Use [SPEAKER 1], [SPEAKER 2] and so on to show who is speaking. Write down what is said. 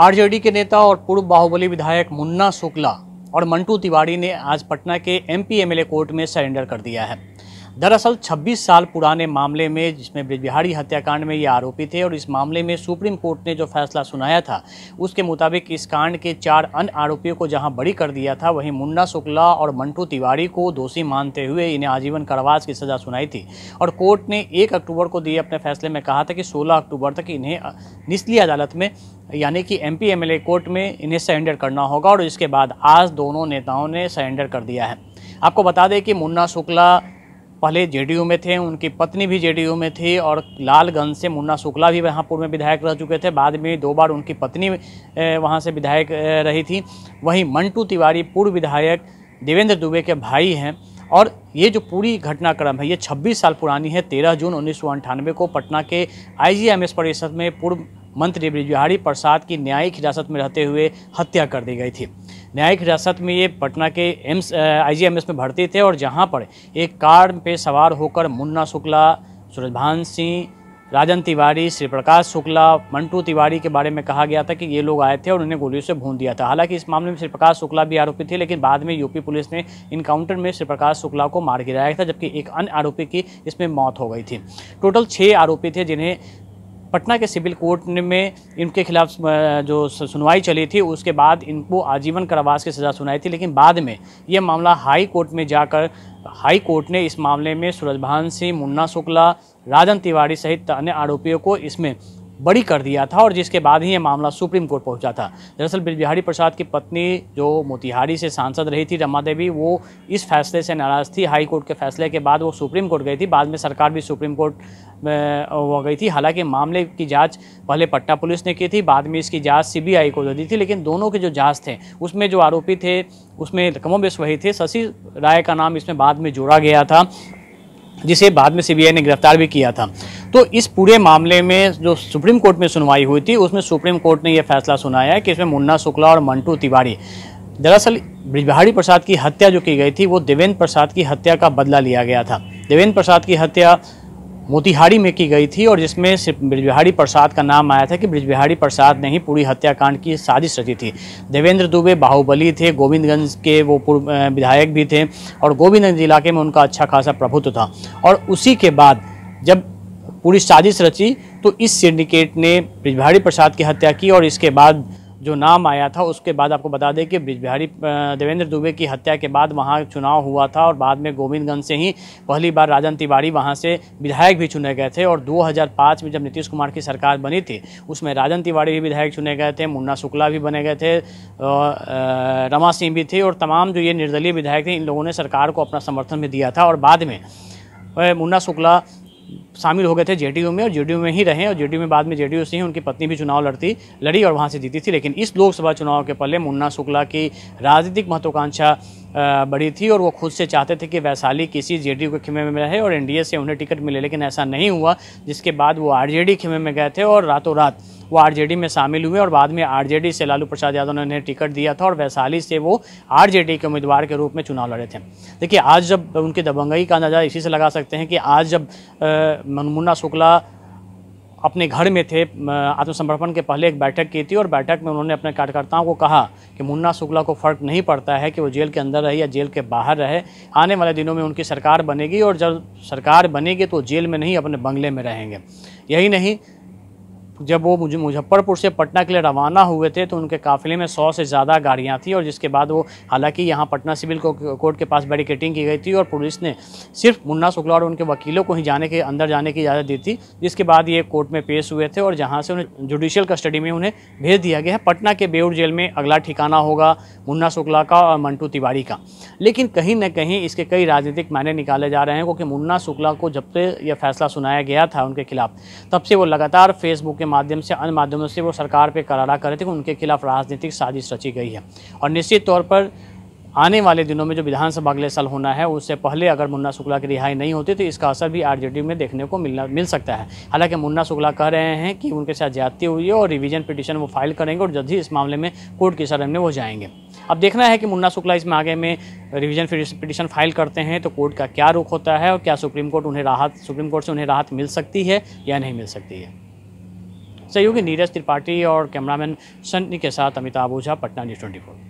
[SPEAKER 1] RJD के नेता और पूर्व बाहुबली विधायक मुन्ना शुक्ला और मंटू तिवारी ने आज पटना के एमपी एमएलए कोर्ट में सरेंडर कर दिया है दरअसल 26 साल पुराने मामले में जिसमें ब्रिजबिहारी हत्याकांड में ये आरोपी थे और इस मामले में सुप्रीम कोर्ट ने जो फैसला सुनाया था उसके मुताबिक इस कांड के चार अन्य आरोपियों को जहां बड़ी कर दिया था वहीं मुन्ना शुक्ला और मंटू तिवारी को दोषी मानते हुए इन्हें आजीवन कारावास की सज़ा सुनाई थी और कोर्ट ने एक अक्टूबर को दिए अपने फैसले में कहा था कि सोलह अक्टूबर तक इन्हें निचली अदालत में यानी कि एम पी कोर्ट में इन्हें सरेंडर करना होगा और इसके बाद आज दोनों नेताओं ने सरेंडर कर दिया है आपको बता दें कि मुन्ना शुक्ला पहले जेडीयू में थे उनकी पत्नी भी जेडीयू में थी और लालगंज से मुन्ना शुक्ला भी वहाँ पूर्व में विधायक रह चुके थे बाद में दो बार उनकी पत्नी वहाँ से विधायक रही थी वहीं मंटू तिवारी पूर्व विधायक देवेंद्र दुबे के भाई हैं और ये जो पूरी घटनाक्रम है ये 26 साल पुरानी है 13 जून उन्नीस को पटना के आईजीएमएस परिषद में पूर्व मंत्री बिजबिहारी प्रसाद की न्यायिक हिरासत में रहते हुए हत्या कर दी गई थी न्यायिक हिरासत में ये पटना के एम्स आईजीएमएस में भर्ती थे और जहाँ पर एक कार पे सवार होकर मुन्ना शुक्ला सूरजभान सिंह राजन तिवारी श्री प्रकाश शुक्ला मंटू तिवारी के बारे में कहा गया था कि ये लोग आए थे और उन्हें गोलियों से भून दिया था हालांकि इस मामले में श्री प्रकाश शुक्ला भी आरोपी थे लेकिन बाद में यूपी पुलिस ने इनकाउंटर में श्री प्रकाश शुक्ला को मार गिराया था जबकि एक अन्य आरोपी की इसमें मौत हो गई थी टोटल छः आरोपी थे जिन्हें पटना के सिविल कोर्ट में इनके खिलाफ जो सुनवाई चली थी उसके बाद इनको आजीवन कारावास की सज़ा सुनाई थी लेकिन बाद में ये मामला हाई कोर्ट में जाकर हाई कोर्ट ने इस मामले में सूरजभान सिंह मुन्ना शुक्ला राजन तिवारी सहित अन्य आरोपियों को इसमें बड़ी कर दिया था और जिसके बाद ही ये मामला सुप्रीम कोर्ट पहुंचा था दरअसल बिजबिहारी प्रसाद की पत्नी जो मोतिहारी से सांसद रही थी रमा देवी वो इस फैसले से नाराज़ थी हाई कोर्ट के फैसले के बाद वो सुप्रीम कोर्ट गई थी बाद में सरकार भी सुप्रीम कोर्ट में वो गई थी हालांकि मामले की जांच पहले पटना पुलिस ने की थी बाद में इसकी जाँच सी को दे दी थी लेकिन दोनों के जो जाँच थे उसमें जो आरोपी थे उसमें कमोबेश वही थे शशि राय का नाम इसमें बाद में जोड़ा गया था जिसे बाद में सीबीआई ने गिरफ्तार भी किया था तो इस पूरे मामले में जो सुप्रीम कोर्ट में सुनवाई हुई थी उसमें सुप्रीम कोर्ट ने यह फैसला सुनाया है कि इसमें मुन्ना शुक्ला और मंटू तिवारी दरअसल ब्रिजबिहारी प्रसाद की हत्या जो की गई थी वो देवेंद्र प्रसाद की हत्या का बदला लिया गया था देवेंद्र प्रसाद की हत्या मोतिहारी में की गई थी और जिसमें सिर्फ ब्रिजबिहारी प्रसाद का नाम आया था कि ब्रिजबिहारी प्रसाद ने ही पूरी हत्याकांड की साजिश रची थी देवेंद्र दुबे बाहुबली थे गोविंदगंज के वो पूर्व विधायक भी थे और गोविंदगंज इलाके में उनका अच्छा खासा प्रभुत्व था और उसी के बाद जब पूरी साजिश रची तो इस सिंडिकेट ने ब्रिजबिहारी प्रसाद की हत्या की और इसके बाद जो नाम आया था उसके बाद आपको बता दें कि बिहारी देवेंद्र दुबे की हत्या के बाद वहाँ चुनाव हुआ था और बाद में गोविंदगंज से ही पहली बार राजन तिवारी वहाँ से विधायक भी चुने गए थे और 2005 में जब नीतीश कुमार की सरकार बनी थी उसमें राजन तिवारी भी विधायक चुने गए थे मुन्ना शुक्ला भी बने गए थे रमा सिंह भी थे और तमाम जो ये निर्दलीय विधायक थे इन लोगों ने सरकार को अपना समर्थन भी दिया था और बाद में मुन्ना शुक्ला शामिल हो गए थे जेडीयू में और जेडीयू में ही रहे और जेडीयू में बाद में जेडीयू से ही उनकी पत्नी भी चुनाव लड़ती लड़ी और वहाँ से जीती थी लेकिन इस लोकसभा चुनाव के पहले मुन्ना शुक्ला की राजनीतिक महत्वाकांक्षा बड़ी थी और वो खुद से चाहते थे कि वैशाली किसी जेडीयू के खिमे में रहे और एनडीए से उन्हें टिकट मिले लेकिन ऐसा नहीं हुआ जिसके बाद वो आरजेडी खिमे में गए थे और रातों रात वो आरजेडी में शामिल हुए और बाद में आरजेडी से लालू प्रसाद यादव ने उन्हें टिकट दिया था और वैशाली से वो आरजेडी के उम्मीदवार के रूप में चुनाव लड़े थे देखिए आज जब उनकी दबंगई का अंदाजा इसी से लगा सकते हैं कि आज जब मनमुन्ना शुक्ला अपने घर में थे आत्मसमर्पण के पहले एक बैठक की थी और बैठक में उन्होंने अपने कार्यकर्ताओं को कहा कि मुन्ना शुक्ला को फ़र्क नहीं पड़ता है कि वो जेल के अंदर रहे या जेल के बाहर रहे आने वाले दिनों में उनकी सरकार बनेगी और जब सरकार बनेगी तो जेल में नहीं अपने बंगले में रहेंगे यही नहीं जब वो मुझे मुजफ्फरपुर से पटना के लिए रवाना हुए थे तो उनके काफिले में सौ से ज़्यादा गाड़ियाँ थी और जिसके बाद वो हालांकि यहाँ पटना सिविल कोर्ट के पास बैरिकेटिंग की गई थी और पुलिस ने सिर्फ मुन्ना शुक्ला और उनके वकीलों को ही जाने के अंदर जाने की इजाज़त दी थी जिसके बाद ये कोर्ट में पेश हुए थे और जहाँ से उन्हें जुडिशियल कस्टडी में उन्हें भेज दिया गया है पटना के बेउर जेल में अगला ठिकाना होगा मुन्ना शुक्ला का और मंटू तिवारी का लेकिन कहीं ना कहीं इसके कई राजनीतिक मायने निकाले जा रहे हैं क्योंकि मुन्ना शुक्ला को जब से यह फैसला सुनाया गया था उनके खिलाफ तब से वो लगातार फेसबुक के माध्यम से अन्य माध्यमों से वो सरकार पर करारा कर रहे थे कि उनके खिलाफ राजनीतिक साजिश रची गई है और निश्चित तौर पर आने वाले दिनों में जो विधानसभा अगले साल होना है उससे पहले अगर मुन्ना शुक्ला की रिहाई नहीं होती तो इसका असर भी आरजेडी में देखने को मिलना मिल सकता है हालांकि मुन्ना शुक्ला कह रहे हैं कि उनके साथ ज्यादती हुई है और रिवीजन पिटिशन वो फाइल करेंगे और जल्द ही इस मामले में कोर्ट की शरण में वो जाएंगे अब देखना है कि मुन्ना शुक्ला इसमें आगे में रिवीजन पिटिशन फाइल करते हैं तो कोर्ट का क्या रुख होता है और क्या सुप्रीम कोर्ट उन्हें राहत सुप्रीम कोर्ट से उन्हें राहत मिल सकती है या नहीं मिल सकती है सहयोगी नीरज त्रिपाठी और कैमरामैन सन्नी के साथ अमिताभ ओझा पटना न्यूज़ ट्वेंटी